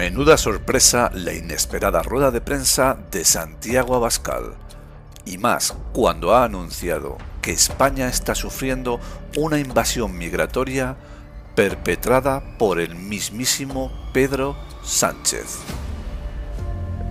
Menuda sorpresa la inesperada rueda de prensa de Santiago Abascal, y más cuando ha anunciado que España está sufriendo una invasión migratoria perpetrada por el mismísimo Pedro Sánchez.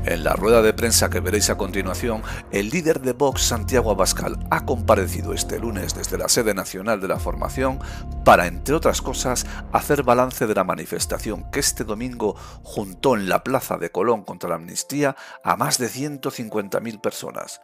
En la rueda de prensa que veréis a continuación, el líder de Vox, Santiago Abascal, ha comparecido este lunes desde la sede nacional de la formación para, entre otras cosas, hacer balance de la manifestación que este domingo juntó en la Plaza de Colón contra la amnistía a más de 150.000 personas.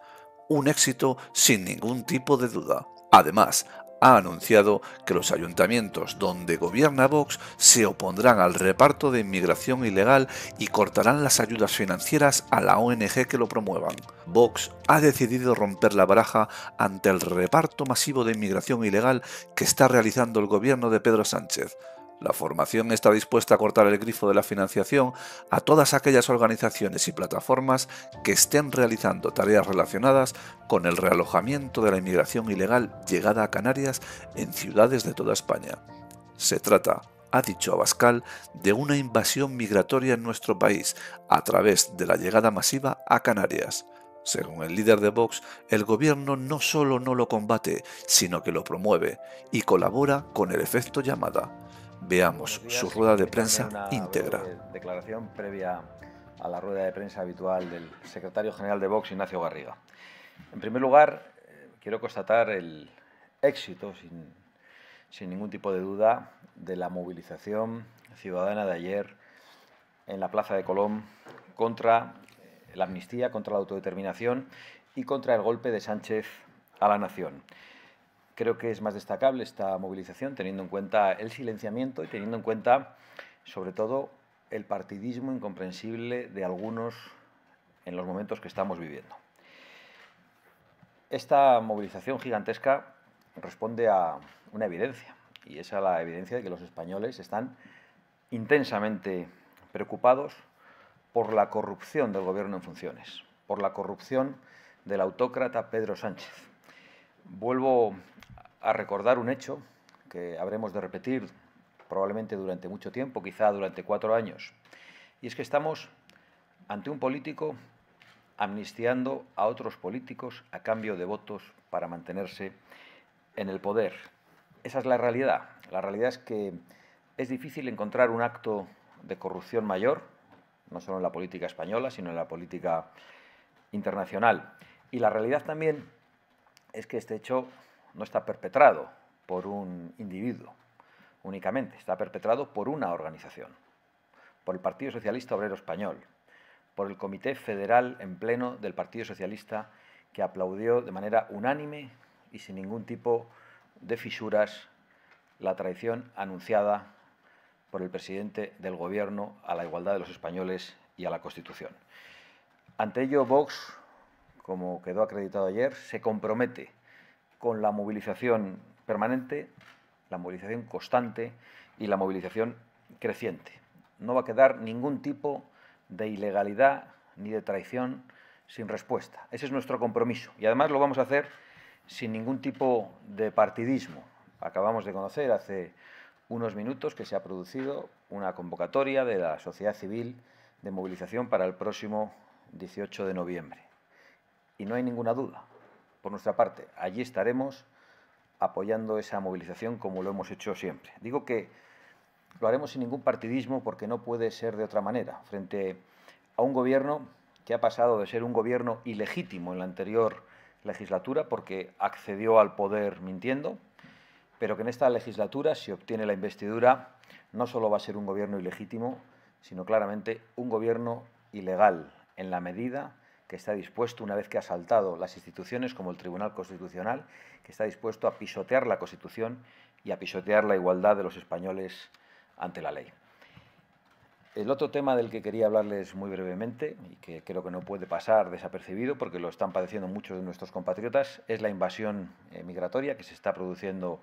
Un éxito sin ningún tipo de duda. Además, ha anunciado que los ayuntamientos donde gobierna Vox se opondrán al reparto de inmigración ilegal y cortarán las ayudas financieras a la ONG que lo promuevan. Vox ha decidido romper la baraja ante el reparto masivo de inmigración ilegal que está realizando el gobierno de Pedro Sánchez. La formación está dispuesta a cortar el grifo de la financiación a todas aquellas organizaciones y plataformas que estén realizando tareas relacionadas con el realojamiento de la inmigración ilegal llegada a Canarias en ciudades de toda España. Se trata, ha dicho Abascal, de una invasión migratoria en nuestro país a través de la llegada masiva a Canarias. Según el líder de Vox, el gobierno no solo no lo combate, sino que lo promueve y colabora con el efecto llamada. Veamos su rueda de prensa íntegra. Declaración previa a la rueda de prensa habitual del secretario general de Vox, Ignacio Garriga. En primer lugar, eh, quiero constatar el éxito, sin, sin ningún tipo de duda, de la movilización ciudadana de ayer en la Plaza de Colón contra eh, la amnistía, contra la autodeterminación y contra el golpe de Sánchez a la nación creo que es más destacable esta movilización, teniendo en cuenta el silenciamiento y teniendo en cuenta, sobre todo, el partidismo incomprensible de algunos en los momentos que estamos viviendo. Esta movilización gigantesca responde a una evidencia, y es a la evidencia de que los españoles están intensamente preocupados por la corrupción del gobierno en funciones, por la corrupción del autócrata Pedro Sánchez. Vuelvo a recordar un hecho que habremos de repetir probablemente durante mucho tiempo, quizá durante cuatro años, y es que estamos ante un político amnistiando a otros políticos a cambio de votos para mantenerse en el poder. Esa es la realidad. La realidad es que es difícil encontrar un acto de corrupción mayor, no solo en la política española, sino en la política internacional. Y la realidad también es que este hecho no está perpetrado por un individuo únicamente, está perpetrado por una organización, por el Partido Socialista Obrero Español, por el Comité Federal en pleno del Partido Socialista que aplaudió de manera unánime y sin ningún tipo de fisuras la traición anunciada por el presidente del Gobierno a la igualdad de los españoles y a la Constitución. Ante ello, Vox, como quedó acreditado ayer, se compromete con la movilización permanente, la movilización constante y la movilización creciente. No va a quedar ningún tipo de ilegalidad ni de traición sin respuesta. Ese es nuestro compromiso y además lo vamos a hacer sin ningún tipo de partidismo. Acabamos de conocer hace unos minutos que se ha producido una convocatoria de la sociedad civil de movilización para el próximo 18 de noviembre. Y no hay ninguna duda, por nuestra parte, allí estaremos apoyando esa movilización como lo hemos hecho siempre. Digo que lo haremos sin ningún partidismo porque no puede ser de otra manera. Frente a un gobierno que ha pasado de ser un gobierno ilegítimo en la anterior legislatura porque accedió al poder mintiendo, pero que en esta legislatura, si obtiene la investidura, no solo va a ser un gobierno ilegítimo, sino claramente un gobierno ilegal en la medida que está dispuesto, una vez que ha asaltado las instituciones como el Tribunal Constitucional, que está dispuesto a pisotear la Constitución y a pisotear la igualdad de los españoles ante la ley. El otro tema del que quería hablarles muy brevemente, y que creo que no puede pasar desapercibido porque lo están padeciendo muchos de nuestros compatriotas, es la invasión eh, migratoria que se está produciendo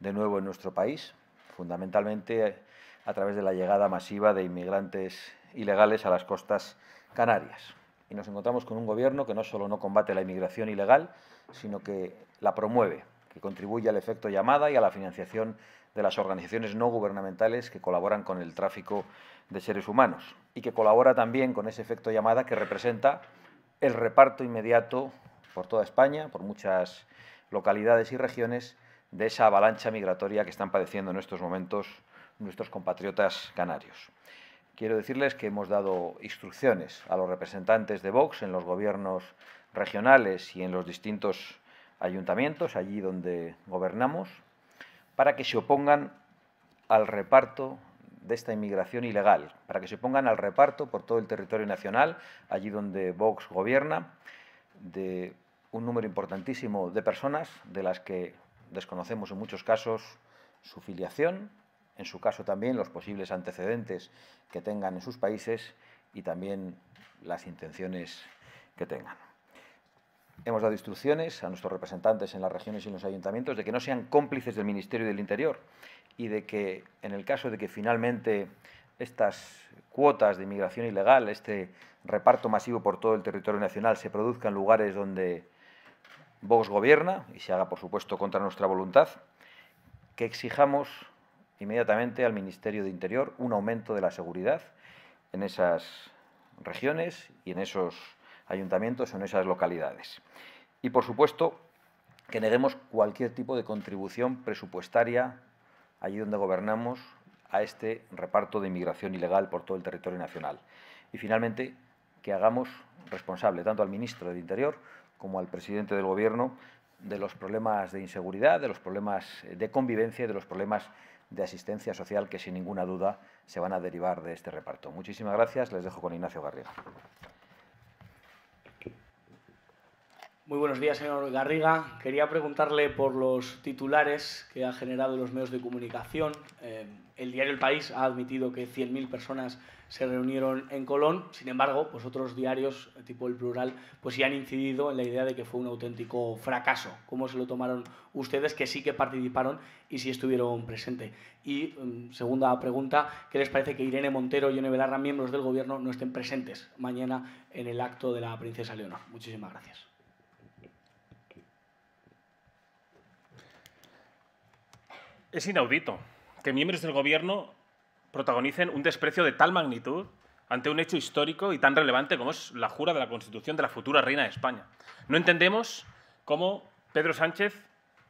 de nuevo en nuestro país, fundamentalmente a través de la llegada masiva de inmigrantes ilegales a las costas canarias y nos encontramos con un gobierno que no solo no combate la inmigración ilegal, sino que la promueve, que contribuye al efecto llamada y a la financiación de las organizaciones no gubernamentales que colaboran con el tráfico de seres humanos y que colabora también con ese efecto llamada que representa el reparto inmediato por toda España, por muchas localidades y regiones, de esa avalancha migratoria que están padeciendo en estos momentos nuestros compatriotas canarios quiero decirles que hemos dado instrucciones a los representantes de Vox en los gobiernos regionales y en los distintos ayuntamientos, allí donde gobernamos, para que se opongan al reparto de esta inmigración ilegal, para que se opongan al reparto por todo el territorio nacional, allí donde Vox gobierna, de un número importantísimo de personas de las que desconocemos en muchos casos su filiación, en su caso también los posibles antecedentes que tengan en sus países y también las intenciones que tengan. Hemos dado instrucciones a nuestros representantes en las regiones y en los ayuntamientos de que no sean cómplices del Ministerio del Interior y de que en el caso de que finalmente estas cuotas de inmigración ilegal, este reparto masivo por todo el territorio nacional se produzca en lugares donde Vox gobierna y se haga, por supuesto, contra nuestra voluntad, que exijamos inmediatamente al Ministerio de Interior un aumento de la seguridad en esas regiones y en esos ayuntamientos, o en esas localidades. Y, por supuesto, que neguemos cualquier tipo de contribución presupuestaria allí donde gobernamos a este reparto de inmigración ilegal por todo el territorio nacional. Y, finalmente, que hagamos responsable tanto al ministro del Interior como al presidente del Gobierno de los problemas de inseguridad, de los problemas eh, de convivencia y de los problemas de asistencia social que sin ninguna duda se van a derivar de este reparto. Muchísimas gracias. Les dejo con Ignacio Garriga. Muy buenos días, señor Garriga. Quería preguntarle por los titulares que ha generado los medios de comunicación. Eh, el diario El País ha admitido que 100.000 personas se reunieron en Colón. Sin embargo, pues otros diarios, tipo El Plural, pues sí han incidido en la idea de que fue un auténtico fracaso. ¿Cómo se lo tomaron ustedes, que sí que participaron y sí estuvieron presentes? Y mm, segunda pregunta, ¿qué les parece que Irene Montero y Yone Belarra, miembros del Gobierno, no estén presentes mañana en el acto de la princesa Leonor? Muchísimas gracias. Es inaudito que miembros del gobierno protagonicen un desprecio de tal magnitud ante un hecho histórico y tan relevante como es la jura de la Constitución de la futura reina de España. No entendemos cómo Pedro Sánchez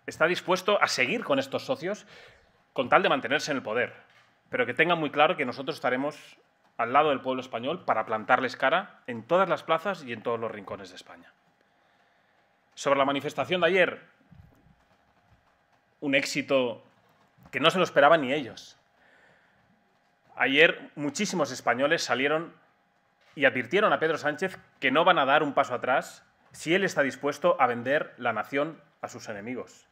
está dispuesto a seguir con estos socios con tal de mantenerse en el poder, pero que tengan muy claro que nosotros estaremos al lado del pueblo español para plantarles cara en todas las plazas y en todos los rincones de España. Sobre la manifestación de ayer, un éxito que no se lo esperaban ni ellos. Ayer muchísimos españoles salieron y advirtieron a Pedro Sánchez que no van a dar un paso atrás si él está dispuesto a vender la nación a sus enemigos.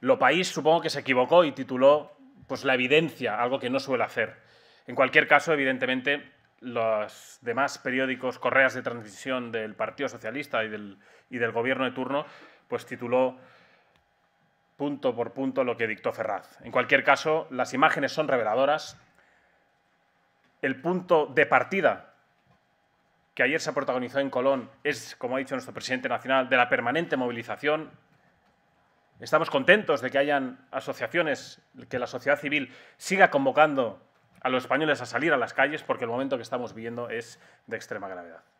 Lo País supongo que se equivocó y tituló pues, la evidencia, algo que no suele hacer. En cualquier caso, evidentemente, los demás periódicos, correas de transmisión del Partido Socialista y del, y del gobierno de turno, pues tituló punto por punto lo que dictó Ferraz. En cualquier caso, las imágenes son reveladoras. El punto de partida que ayer se protagonizó en Colón es, como ha dicho nuestro presidente nacional, de la permanente movilización. Estamos contentos de que hayan asociaciones, que la sociedad civil siga convocando a los españoles a salir a las calles porque el momento que estamos viviendo es de extrema gravedad.